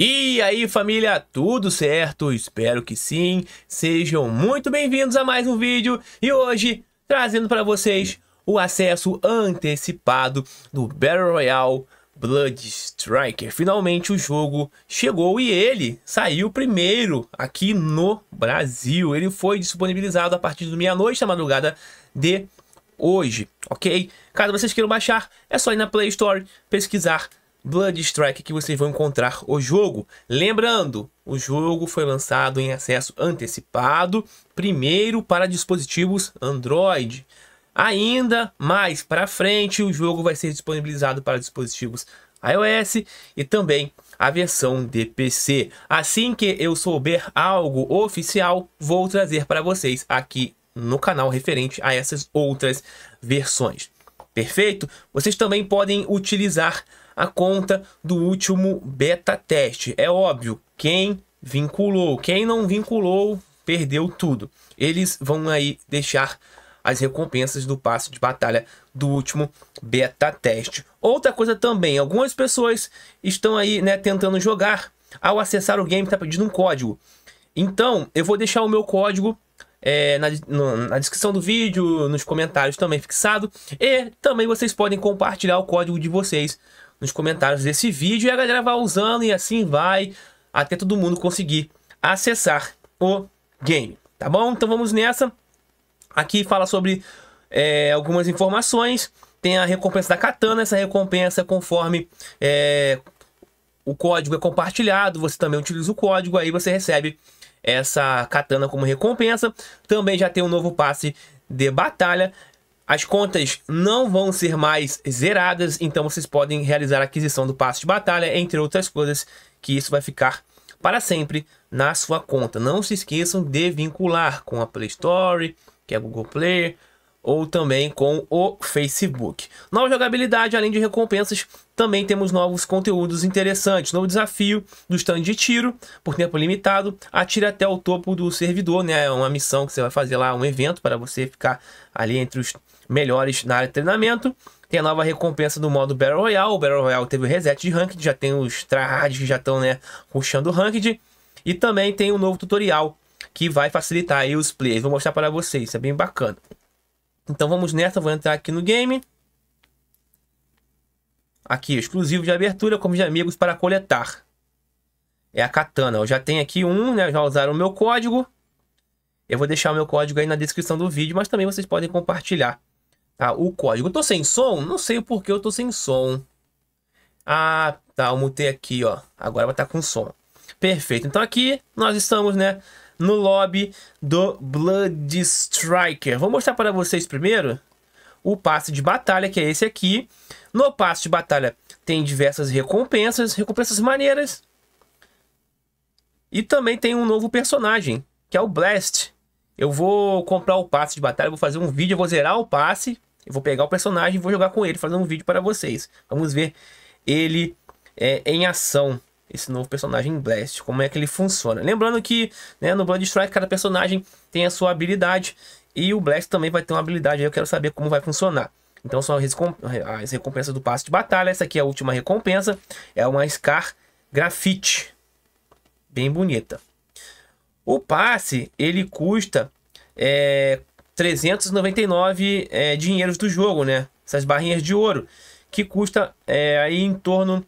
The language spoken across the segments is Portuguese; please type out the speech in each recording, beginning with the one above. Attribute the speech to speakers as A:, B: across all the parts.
A: E aí família, tudo certo? Espero que sim. Sejam muito bem-vindos a mais um vídeo e hoje trazendo para vocês o acesso antecipado do Battle Royale Blood Striker. Finalmente o jogo chegou e ele saiu primeiro aqui no Brasil. Ele foi disponibilizado a partir do meia-noite da madrugada de hoje, ok? Caso vocês queiram baixar, é só ir na Play Store, pesquisar Bloodstrike que vocês vão encontrar o jogo. Lembrando, o jogo foi lançado em acesso antecipado, primeiro para dispositivos Android. Ainda mais para frente, o jogo vai ser disponibilizado para dispositivos iOS e também a versão de PC. Assim que eu souber algo oficial, vou trazer para vocês aqui no canal referente a essas outras versões. Perfeito? Vocês também podem utilizar a conta do último beta teste. É óbvio, quem vinculou, quem não vinculou, perdeu tudo. Eles vão aí deixar as recompensas do passe de batalha do último beta teste. Outra coisa também, algumas pessoas estão aí, né, tentando jogar. Ao acessar o game, está pedindo um código. Então, eu vou deixar o meu código é, na, no, na, descrição do vídeo, nos comentários também fixado. E também vocês podem compartilhar o código de vocês nos comentários desse vídeo. E a galera vai usando e assim vai até todo mundo conseguir acessar o game. Tá bom? Então vamos nessa. Aqui fala sobre é, algumas informações. Tem a recompensa da katana. Essa recompensa, conforme é, o código é compartilhado, você também utiliza o código, aí você recebe essa katana como recompensa. Também já tem um novo passe de batalha. As contas não vão ser mais zeradas, então vocês podem realizar a aquisição do passe de batalha, entre outras coisas, que isso vai ficar para sempre na sua conta. Não se esqueçam de vincular com a Play Store, que é a Google Play, ou também com o Facebook. Nova jogabilidade, além de recompensas, também temos novos conteúdos interessantes. Novo desafio do stand de tiro, por tempo limitado, atire até o topo do servidor, né? É uma missão que você vai fazer lá, um evento para você ficar ali entre os melhores na área de treinamento. Tem a nova recompensa do modo Battle Royale. O Battle Royale teve o reset de ranked, já tem os trades que já estão, né, puxando o ranked. E também tem um novo tutorial que vai facilitar aí os players. Vou mostrar para vocês, isso é bem bacana. Então vamos nessa, vou entrar aqui no game. Aqui, exclusivo de abertura, como de amigos para coletar. É a katana. Eu já tenho aqui um, né? Já usaram o meu código. Eu vou deixar o meu código aí na descrição do vídeo, mas também vocês podem compartilhar tá? o código. Eu tô sem som? Não sei o porquê eu tô sem som. Ah, tá. Eu mutei aqui, ó. Agora vai estar tá com som. Perfeito. Então aqui nós estamos, né? no lobby do Blood Striker. Vou mostrar para vocês primeiro o passe de batalha, que é esse aqui. No passe de batalha tem diversas recompensas, recompensas maneiras. E também tem um novo personagem, que é o Blast. Eu vou comprar o passe de batalha, vou fazer um vídeo, vou zerar o passe. Eu vou pegar o personagem e vou jogar com ele, fazer um vídeo para vocês. Vamos ver ele é, em ação esse novo personagem em Blast, como é que ele funciona. Lembrando que né, no Blood Strike cada personagem tem a sua habilidade e o Blast também vai ter uma habilidade, eu quero saber como vai funcionar. Então são as recompensas do passe de batalha, essa aqui é a última recompensa, é uma Scar Grafite, bem bonita. O passe, ele custa é, 399 é, dinheiros do jogo, né? Essas barrinhas de ouro, que custa é, aí em torno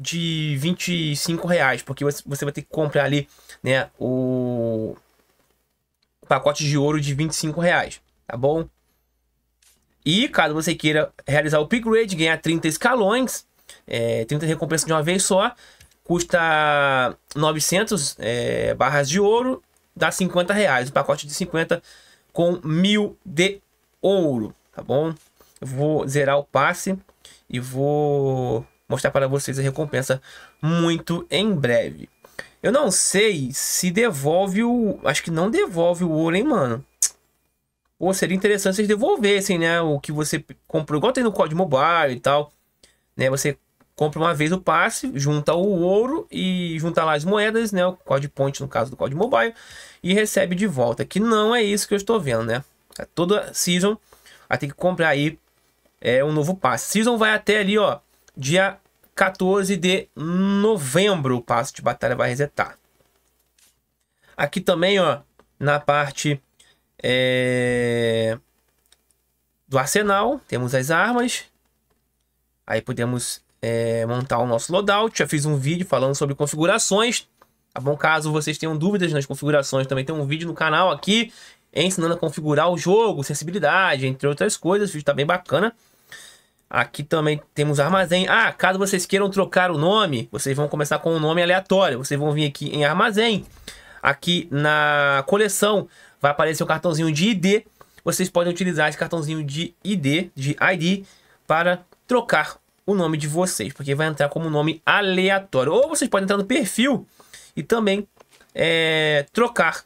A: de 25 reais, porque você vai ter que comprar ali, né, o pacote de ouro de 25 reais, tá bom? E caso você queira realizar o upgrade, ganhar 30 escalões, é, 30 recompensas de uma vez só, custa 900 é, barras de ouro, dá 50 reais, o pacote de 50 com mil de ouro, tá bom? Eu vou zerar o passe e vou mostrar para vocês a recompensa muito em breve. Eu não sei se devolve o... Acho que não devolve o ouro, hein, mano? Ou seria interessante se devolvessem, né? O que você comprou, igual tem no código mobile e tal. Né? Você compra uma vez o passe, junta o ouro e junta lá as moedas, né? O código point, no caso do código mobile. E recebe de volta. Que não é isso que eu estou vendo, né? É toda season vai ter que comprar aí é, um novo passe. Season vai até ali, ó. Dia 14 de novembro o passo de batalha vai resetar. Aqui também, ó, na parte é, do arsenal, temos as armas. Aí podemos é, montar o nosso loadout. Já fiz um vídeo falando sobre configurações. Tá bom? Caso vocês tenham dúvidas nas configurações, também tem um vídeo no canal aqui ensinando a configurar o jogo, sensibilidade, entre outras coisas. O vídeo tá bem bacana. Aqui também temos armazém. Ah, caso vocês queiram trocar o nome, vocês vão começar com um nome aleatório. Vocês vão vir aqui em armazém. Aqui na coleção vai aparecer o cartãozinho de ID. Vocês podem utilizar esse cartãozinho de ID, de ID, para trocar o nome de vocês, porque vai entrar como nome aleatório. Ou vocês podem entrar no perfil e também é, trocar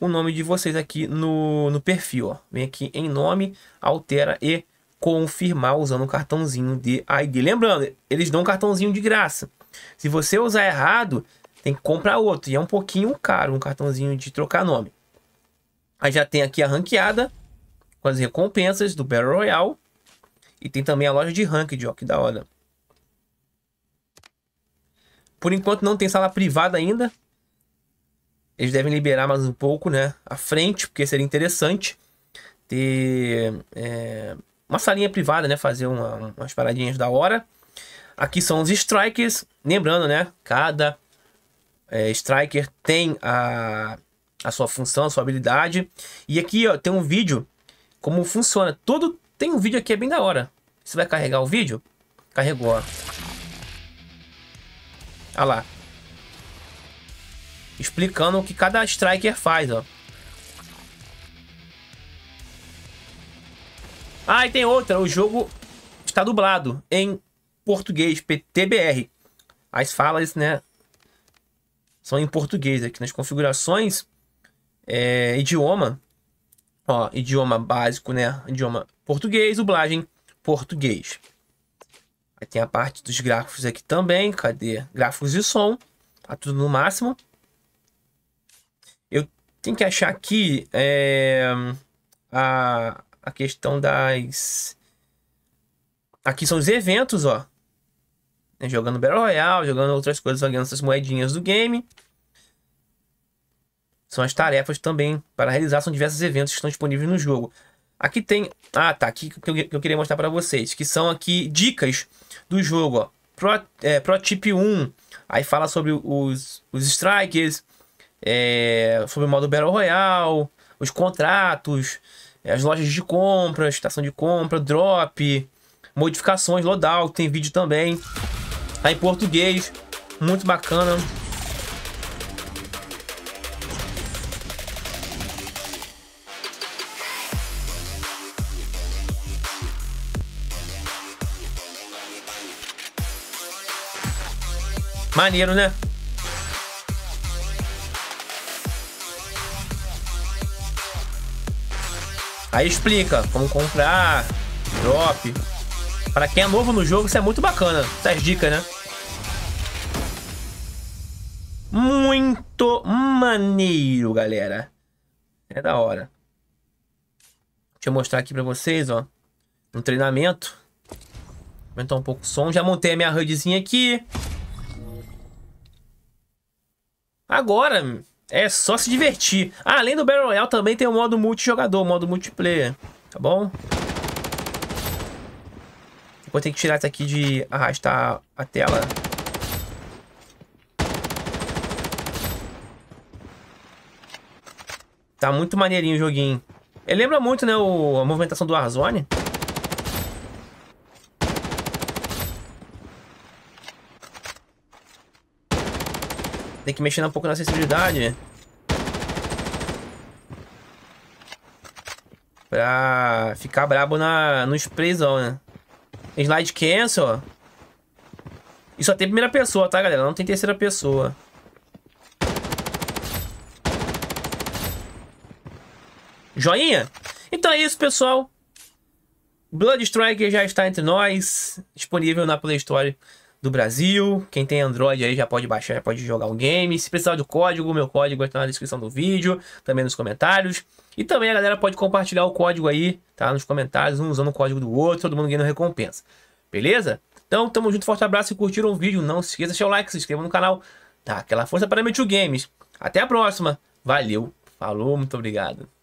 A: o nome de vocês aqui no, no perfil. Ó. Vem aqui em nome, altera e confirmar usando um cartãozinho de ID. Lembrando, eles dão um cartãozinho de graça. Se você usar errado, tem que comprar outro. E é um pouquinho caro um cartãozinho de trocar nome. Aí já tem aqui a ranqueada com as recompensas do Battle Royale. E tem também a loja de ranked, ó, que da hora. Por enquanto não tem sala privada ainda. Eles devem liberar mais um pouco, né? À frente, porque seria interessante ter é, uma salinha privada, né? Fazer uma, umas paradinhas da hora. Aqui são os strikers. Lembrando, né? Cada é, striker tem a, a sua função, a sua habilidade. E aqui ó, tem um vídeo como funciona. Todo tem um vídeo aqui, é bem da hora. Você vai carregar o vídeo? Carregou, ó. Olha lá. Explicando o que cada striker faz, ó. Ah, e tem outra. O jogo está dublado em português, PTBR. As falas, né? São em português aqui nas configurações. É, idioma. Ó, idioma básico, né? Idioma português, dublagem português. Aí tem a parte dos gráficos aqui também. Cadê? Gráficos e som. Tá tudo no máximo. Eu tenho que achar aqui é, a, a questão das. Aqui são os eventos, ó. Né, jogando Battle Royale, jogando outras coisas, ganhando essas moedinhas do game. São as tarefas também para realizar, são diversos eventos que estão disponíveis no jogo. Aqui tem. Ah, tá. Aqui que eu, que eu queria mostrar para vocês. Que são aqui dicas do jogo. Ó. Pro, é, Pro Tip 1. Aí fala sobre os, os strikers. É, sobre o modo Battle Royale. Os contratos. É, as lojas de compra, estação de compra, drop, modificações, loadout, tem vídeo também. Tá em português, muito bacana. Maneiro, né? Aí explica como comprar, drop. Para quem é novo no jogo, isso é muito bacana. Essas tá dicas, né? Muito maneiro, galera. É da hora. Deixa eu mostrar aqui pra vocês, ó. Um treinamento. Aumentar um pouco o som. Já montei a minha HUDzinha aqui. Agora, é só se divertir. Ah, além do Battle Royale também tem o modo multijogador, modo multiplayer. Tá bom? Vou ter que tirar isso aqui de arrastar a tela. Tá muito maneirinho o joguinho. Ele lembra muito, né, o, a movimentação do Warzone. Tem que mexer um pouco na acessibilidade. Pra ficar brabo na, no sprayzão, né? Slide cancel. E só tem primeira pessoa, tá, galera? Não tem terceira pessoa. Joinha? Então é isso, pessoal. Blood Striker já está entre nós, disponível na Play Store do Brasil. Quem tem Android aí já pode baixar, já pode jogar o game. Se precisar do código, meu código está na descrição do vídeo, também nos comentários. E também a galera pode compartilhar o código aí, tá? Nos comentários, um usando o código do outro, todo mundo ganhando recompensa. Beleza? Então, tamo junto, forte abraço. Se curtiram o vídeo, não se esqueça de deixar o like, se inscreva no canal. Dá aquela força para Meteor Games. Até a próxima. Valeu, falou, muito obrigado.